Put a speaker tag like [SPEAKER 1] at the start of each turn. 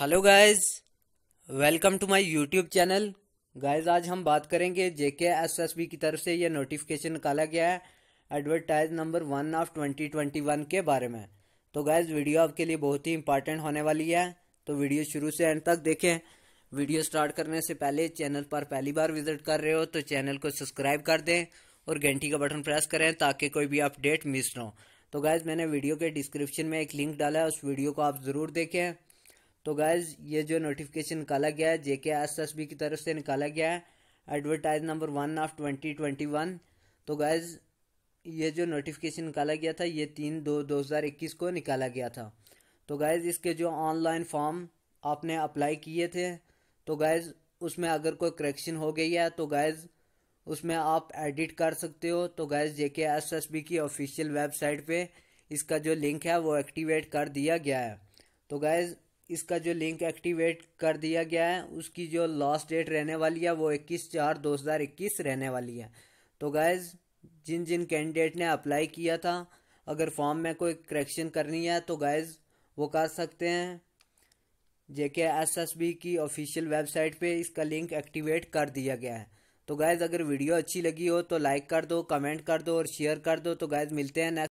[SPEAKER 1] hello guys welcome to my YouTube channel guys आज हम बात करेंगे जेके एसएसबी की तरफ से यह नोटिफिकेशन निकाला गया है advertise number one of twenty twenty one के बारे में तो गाइस वीडियो आपके लिए बहुत ही इंपॉर्टेंट होने वाली है तो वीडियो शुरू से एंड तक देखें वीडियो स्टार्ट करने से पहले चैनल पर पहली बार विजिट कर रहे हो तो चैनल को सब्सक्राइब कर दें और घंटी का बटन प्रेस करें ताकि कोई भी अपडेट मिस ना हो तो गाइज मैंने वीडियो के डिस्क्रिप्शन में एक लिंक डाला है उस वीडियो को आप ज़रूर देखें तो गैज़ ये जो नोटिफिकेशन निकाला गया है जे के एस एस बी की तरफ से निकाला गया है advertise number one of twenty twenty one तो गैज़ ये जो नोटिफिकेशन निकाला गया था ये तीन दो दो हज़ार इक्कीस को निकाला गया था तो गाइज इसके जो ऑनलाइन फॉर्म आपने अप्लाई किए थे तो गैज़ उसमें अगर कोई करेक्शन हो गई है तो गैज़ उसमें आप एडिट कर सकते हो तो guys J K S S B की ऑफिशियल वेबसाइट पे इसका जो लिंक है वो एक्टिवेट कर दिया गया है तो गैज़ इसका जो लिंक एक्टिवेट कर दिया गया है उसकी जो लास्ट डेट रहने वाली है वो इक्कीस चार दो हज़ार इक्कीस रहने वाली है तो गैज़ जिन जिन कैंडिडेट ने अप्लाई किया था अगर फॉर्म में कोई करेक्शन करनी है तो गैज़ वो कर सकते हैं J K S S B की ऑफिशियल वेबसाइट पे इसका लिंक एक्टिवेट कर दिया गया है तो गैज़ अगर वीडियो अच्छी लगी हो तो लाइक कर दो कमेंट कर दो और शेयर कर दो तो गैज़ मिलते हैं नेक्स्ट